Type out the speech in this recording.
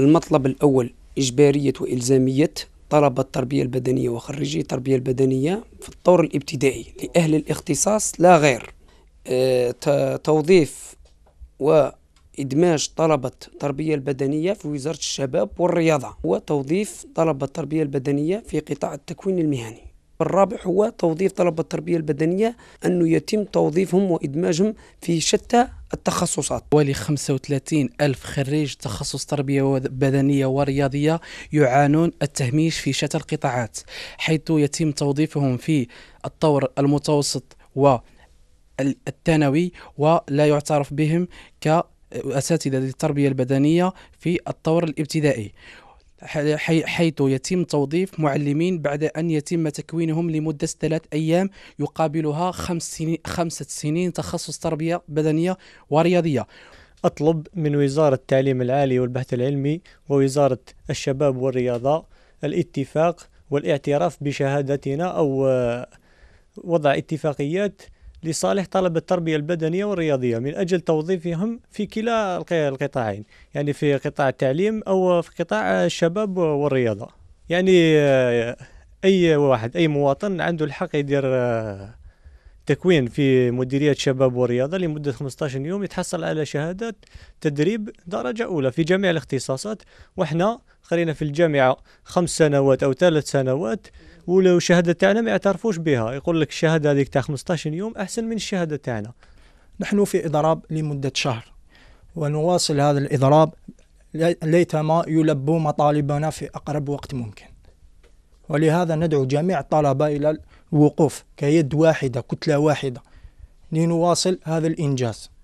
المطلب الأول إجبارية وإلزامية طلبة التربية البدنية وخريجي التربية البدنية في الطور الابتدائي لأهل الاختصاص لا غير آه، توظيف وإدماج طلبة التربية البدنية في وزارة الشباب والرياضة وتوظيف طلبة التربية البدنية في قطاع التكوين المهني الرابع هو توظيف طلبة التربية البدنية أنه يتم توظيفهم وإدماجهم في شتى التخصصات حوالي 35 ألف خريج تخصص تربية بدنية ورياضية يعانون التهميش في شتى القطاعات حيث يتم توظيفهم في الطور المتوسط والثانوي ولا يعترف بهم كأساتذة التربية للتربيه البدنيه في الطور الابتدائي حيث يتم توظيف معلمين بعد أن يتم تكوينهم لمدة ثلاث أيام يقابلها خمس سنين خمسة سنين تخصص تربية بدنية ورياضية أطلب من وزارة التعليم العالي والبحث العلمي ووزارة الشباب والرياضة الاتفاق والاعتراف بشهادتنا أو آه، وضع اتفاقيات لصالح طلب التربية البدنية والرياضية من أجل توظيفهم في كلا القطاعين يعني في قطاع التعليم أو في قطاع الشباب والرياضة يعني آه، أي واحد أي مواطن عنده الحق يدير آه، تكوين في مديرية شباب والرياضة لمدة 15 يوم يتحصل على شهادة تدريب درجة أولى في جميع الاختصاصات وإحنا خلينا في الجامعه خمس سنوات او ثلاث سنوات ولو الشهاده تاعنا ما يعترفوش بها يقول لك الشهاده هذيك تاع 15 يوم احسن من الشهاده تاعنا نحن في اضراب لمده شهر ونواصل هذا الاضراب ليتما يلبوا مطالبنا في اقرب وقت ممكن ولهذا ندعو جميع الطلبه الى الوقوف كيد واحده كتله واحده لنواصل هذا الانجاز